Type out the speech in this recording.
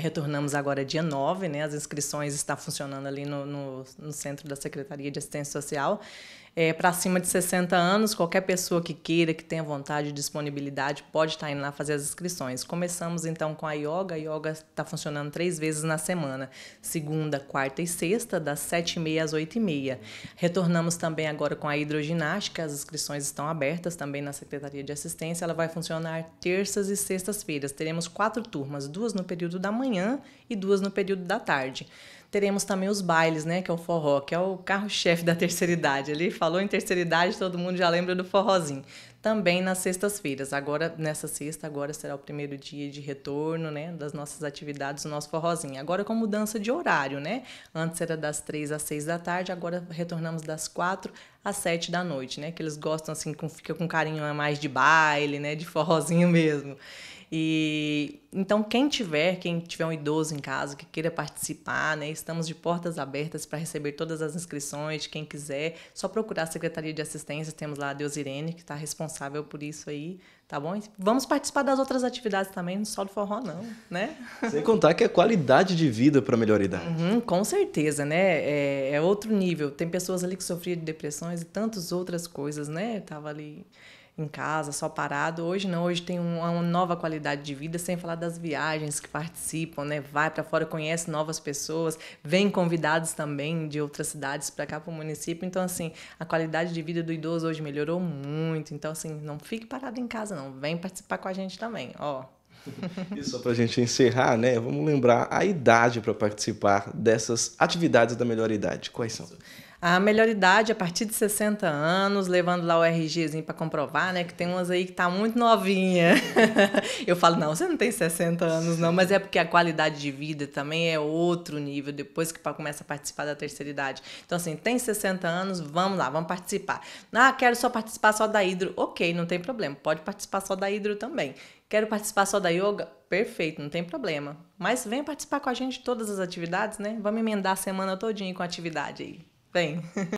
Retornamos agora dia 9, né? As inscrições estão funcionando ali no, no, no centro da Secretaria de Assistência Social. É, para cima de 60 anos, qualquer pessoa que queira, que tenha vontade e disponibilidade, pode estar tá indo lá fazer as inscrições. Começamos então com a yoga. A yoga está funcionando três vezes na semana: segunda, quarta e sexta, das 7 e meia às 8 e meia. Retornamos também agora com a hidroginástica. As inscrições estão abertas também na Secretaria de Assistência. Ela vai funcionar terças e sextas-feiras. Teremos quatro turmas: duas no período da manhã manhã e duas no período da tarde teremos também os bailes, né? Que é o forró, que é o carro-chefe da terceira idade. Ele falou em terceira idade, todo mundo já lembra do forrozinho. Também nas sextas-feiras. Agora, nessa sexta, agora será o primeiro dia de retorno, né? Das nossas atividades, do nosso forrozinho. Agora com mudança de horário, né? Antes era das três às seis da tarde, agora retornamos das quatro às sete da noite, né? Que eles gostam, assim, com, fica com carinho mais de baile, né? De forrozinho mesmo. E então quem tiver, quem tiver um idoso em casa que queira participar, né? Estamos de portas abertas para receber todas as inscrições de quem quiser. Só procurar a Secretaria de Assistência, temos lá a Deusirene, que está responsável por isso aí, tá bom? vamos participar das outras atividades também, não só do forró, não, né? Sem contar que é qualidade de vida para a melhor idade. Uhum, com certeza, né? É, é outro nível. Tem pessoas ali que sofriam de depressões e tantas outras coisas, né? Tava ali em casa, só parado. Hoje não, hoje tem uma, uma nova qualidade de vida, sem falar das viagens que participam, né? Vai para fora, conhece novas pessoas, vem convidados também de outras cidades para cá para o município. Então assim, a qualidade de vida do idoso hoje melhorou muito. Então assim, não fique parado em casa não, vem participar com a gente também, ó. E só para a gente encerrar, né? Vamos lembrar a idade para participar dessas atividades da melhor idade. Quais são? A melhor idade é a partir de 60 anos, levando lá o RGzinho para comprovar, né? Que tem umas aí que tá muito novinha. Eu falo, não, você não tem 60 anos, não, mas é porque a qualidade de vida também é outro nível depois que começa a participar da terceira idade. Então, assim, tem 60 anos, vamos lá, vamos participar. Ah, quero só participar só da hidro. Ok, não tem problema, pode participar só da hidro também. Quero participar só da yoga? Perfeito, não tem problema. Mas venha participar com a gente de todas as atividades, né? Vamos emendar a semana todinha com atividade aí bem.